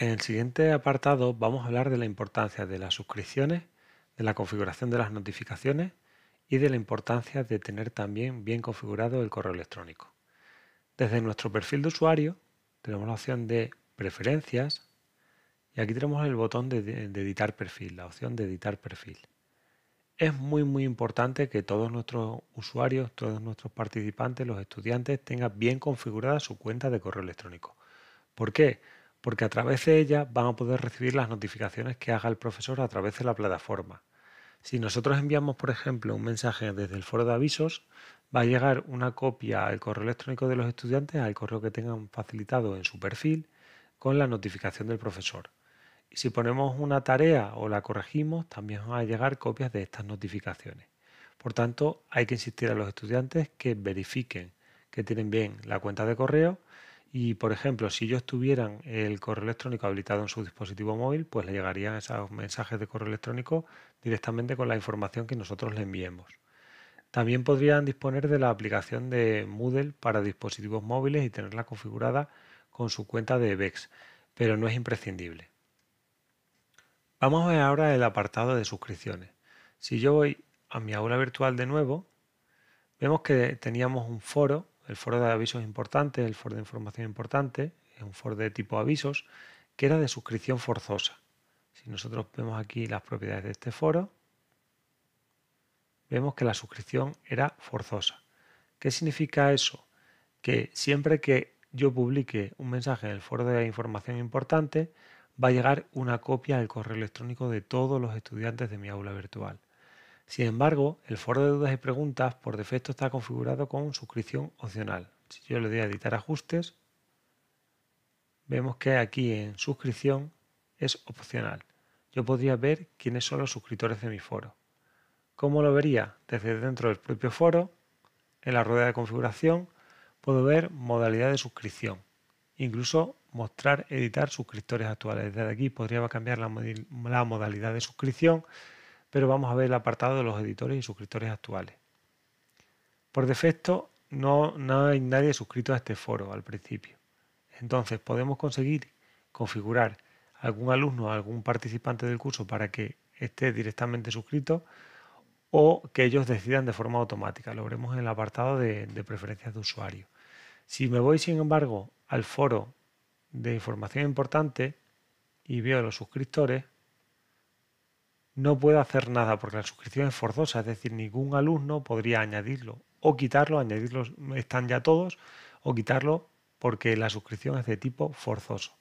En el siguiente apartado vamos a hablar de la importancia de las suscripciones, de la configuración de las notificaciones y de la importancia de tener también bien configurado el correo electrónico. Desde nuestro perfil de usuario tenemos la opción de preferencias y aquí tenemos el botón de, editar perfil, la opción de editar perfil. Es muy muy importante que todos nuestros usuarios, todos nuestros participantes, los estudiantes tengan bien configurada su cuenta de correo electrónico. ¿Por qué? porque a través de ella van a poder recibir las notificaciones que haga el profesor a través de la plataforma. Si nosotros enviamos, por ejemplo, un mensaje desde el foro de avisos, va a llegar una copia al correo electrónico de los estudiantes, al correo que tengan facilitado en su perfil, con la notificación del profesor. Y si ponemos una tarea o la corregimos, también van a llegar copias de estas notificaciones. Por tanto, hay que insistir a los estudiantes que verifiquen que tienen bien la cuenta de correo y, por ejemplo, si ellos tuvieran el correo electrónico habilitado en su dispositivo móvil, pues le llegarían esos mensajes de correo electrónico directamente con la información que nosotros le enviemos. También podrían disponer de la aplicación de Moodle para dispositivos móviles y tenerla configurada con su cuenta de Vex, pero no es imprescindible. Vamos a ver ahora el apartado de suscripciones. Si yo voy a mi aula virtual de nuevo, vemos que teníamos un foro el foro de avisos importante, el foro de información importante, es un foro de tipo avisos, que era de suscripción forzosa. Si nosotros vemos aquí las propiedades de este foro, vemos que la suscripción era forzosa. ¿Qué significa eso? Que siempre que yo publique un mensaje en el foro de información importante, va a llegar una copia al correo electrónico de todos los estudiantes de mi aula virtual. Sin embargo, el foro de dudas y preguntas por defecto está configurado con suscripción opcional. Si yo le doy a editar ajustes, vemos que aquí en suscripción es opcional. Yo podría ver quiénes son los suscriptores de mi foro. ¿Cómo lo vería? Desde dentro del propio foro, en la rueda de configuración, puedo ver modalidad de suscripción. Incluso mostrar, editar suscriptores actuales. Desde aquí podría cambiar la, la modalidad de suscripción pero vamos a ver el apartado de los editores y suscriptores actuales. Por defecto, no, hay nadie suscrito a este foro al principio. Entonces, podemos conseguir configurar algún alumno, algún participante del curso para que esté directamente suscrito o que ellos decidan de forma automática. Lo veremos en el apartado de, de, preferencias de usuario. Si me voy, sin embargo, al foro de información importante y veo los suscriptores, no puedo hacer nada porque la suscripción es forzosa, es decir, ningún alumno podría añadirlo o quitarlo, añadirlos están ya todos, o quitarlo porque la suscripción es de tipo forzoso.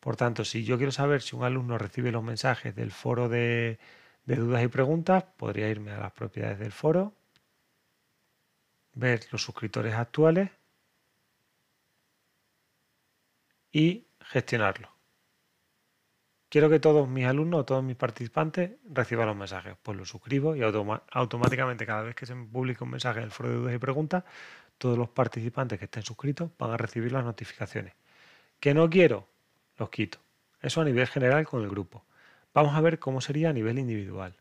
Por tanto, si yo quiero saber si un alumno recibe los mensajes del foro de, de dudas y preguntas, podría irme a las propiedades del foro, ver los suscriptores actuales y gestionarlo. Quiero que todos mis alumnos todos mis participantes reciban los mensajes. Pues los suscribo y automáticamente cada vez que se publique un mensaje del foro de dudas y preguntas, todos los participantes que estén suscritos van a recibir las notificaciones. ¿Que no quiero? Los quito. Eso a nivel general con el grupo. Vamos a ver cómo sería a nivel individual.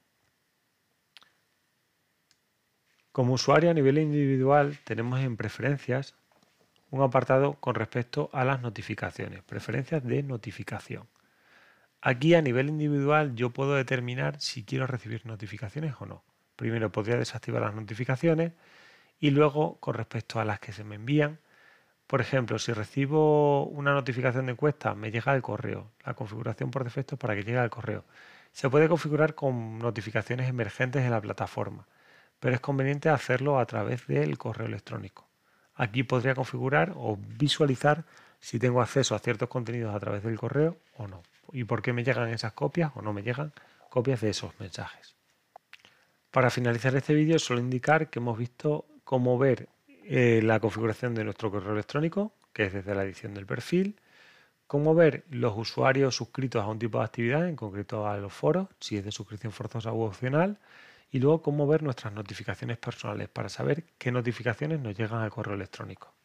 Como usuario a nivel individual tenemos en preferencias un apartado con respecto a las notificaciones, preferencias de notificación. Aquí a nivel individual yo puedo determinar si quiero recibir notificaciones o no. Primero podría desactivar las notificaciones y luego con respecto a las que se me envían, por ejemplo, si recibo una notificación de encuesta, me llega al correo. La configuración por defecto es para que llegue al correo. Se puede configurar con notificaciones emergentes en la plataforma, pero es conveniente hacerlo a través del correo electrónico. Aquí podría configurar o visualizar si tengo acceso a ciertos contenidos a través del correo o no y por qué me llegan esas copias o no me llegan copias de esos mensajes. Para finalizar este vídeo suelo indicar que hemos visto cómo ver eh, la configuración de nuestro correo electrónico, que es desde la edición del perfil, cómo ver los usuarios suscritos a un tipo de actividad, en concreto a los foros, si es de suscripción forzosa u opcional, y luego cómo ver nuestras notificaciones personales para saber qué notificaciones nos llegan al correo electrónico.